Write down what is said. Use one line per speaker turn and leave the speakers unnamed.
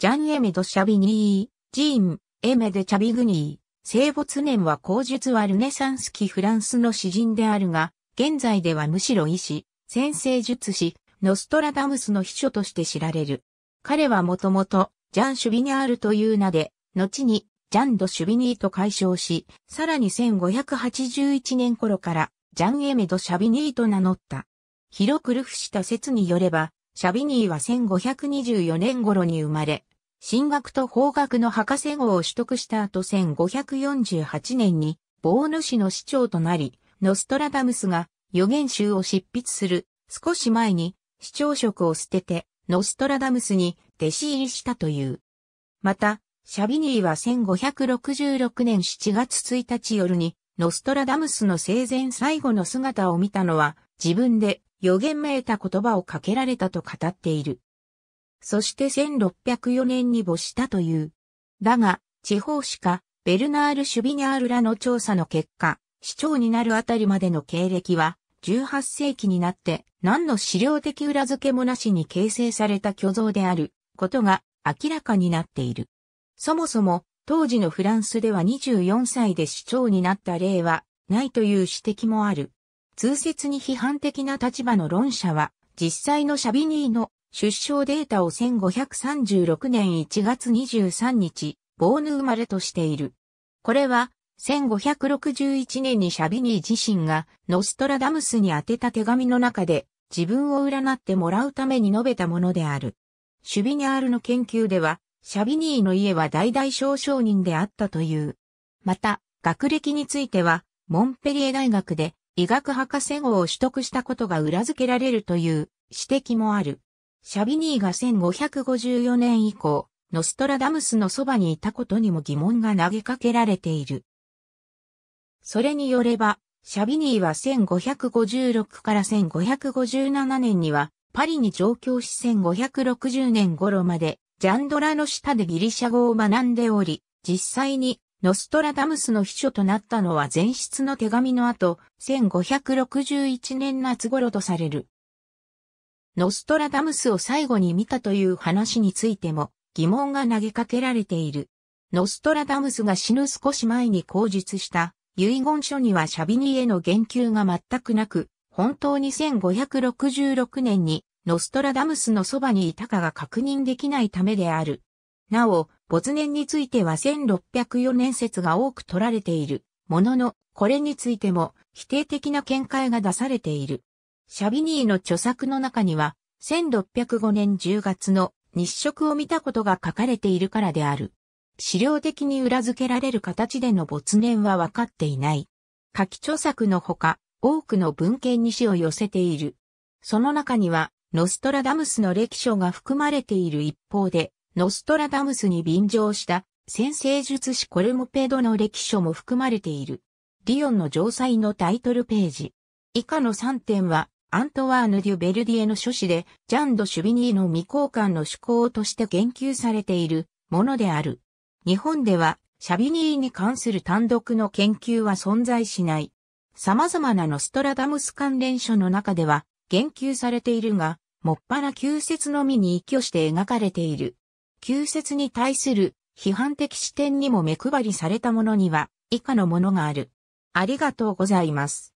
ジャン・エメド・シャビニー、ジーン、エメデ・チャビグニー。生没年は口述はルネサンス期フランスの詩人であるが、現在ではむしろ医師、先生術師、ノストラダムスの秘書として知られる。彼はもともと、ジャン・シュビニャールという名で、後に、ジャン・ド・シュビニーと解消し、さらに1581年頃から、ジャン・エメド・シャビニーと名乗った。広くルフした説によれば、シャビニーは1524年頃に生まれ、進学と法学の博士号を取得した後1548年に、ボーヌの市長となり、ノストラダムスが予言集を執筆する少し前に市長職を捨ててノストラダムスに弟子入りしたという。また、シャビニーは1566年7月1日夜にノストラダムスの生前最後の姿を見たのは自分で予言めいた言葉をかけられたと語っている。そして1604年に没したという。だが、地方史家、ベルナール・シュビニャールらの調査の結果、市長になるあたりまでの経歴は、18世紀になって何の資料的裏付けもなしに形成された虚像であることが明らかになっている。そもそも当時のフランスでは24歳で市長になった例はないという指摘もある。通説に批判的な立場の論者は実際のシャビニーの出生データを1536年1月23日、ボーヌ生まれとしている。これは、1561年にシャビニー自身がノストラダムスに宛てた手紙の中で自分を占ってもらうために述べたものである。シュビニャールの研究では、シャビニーの家は代々小商人であったという。また、学歴については、モンペリエ大学で医学博士号を取得したことが裏付けられるという指摘もある。シャビニーが1554年以降、ノストラダムスのそばにいたことにも疑問が投げかけられている。それによれば、シャビニーは1556から1557年にはパリに上京し1560年頃までジャンドラの下でギリシャ語を学んでおり、実際にノストラダムスの秘書となったのは前室の手紙の後、1561年夏頃とされる。ノストラダムスを最後に見たという話についても疑問が投げかけられている。ノストラダムスが死ぬ少し前に口述した遺言書にはシャビニへの言及が全くなく、本当に1566年にノストラダムスのそばにいたかが確認できないためである。なお、没年については1604年説が多く取られている。ものの、これについても否定的な見解が出されている。シャビニーの著作の中には、1605年10月の日食を見たことが書かれているからである。資料的に裏付けられる形での没年は分かっていない。書き著作のほか、多くの文献に詩を寄せている。その中には、ノストラダムスの歴書が含まれている一方で、ノストラダムスに便乗した先生術師コルモペドの歴書も含まれている。リオンの城塞のタイトルページ。以下の3点はアントワーヌ・デュ・ベルディエの書誌で、ジャン・ド・シュビニーの未交換の趣向として言及されているものである。日本では、シャビニーに関する単独の研究は存在しない。様々なノストラダムス関連書の中では、言及されているが、もっぱら旧説のみに依拠して描かれている。旧説に対する批判的視点にも目配りされたものには、以下のものがある。ありがとうございます。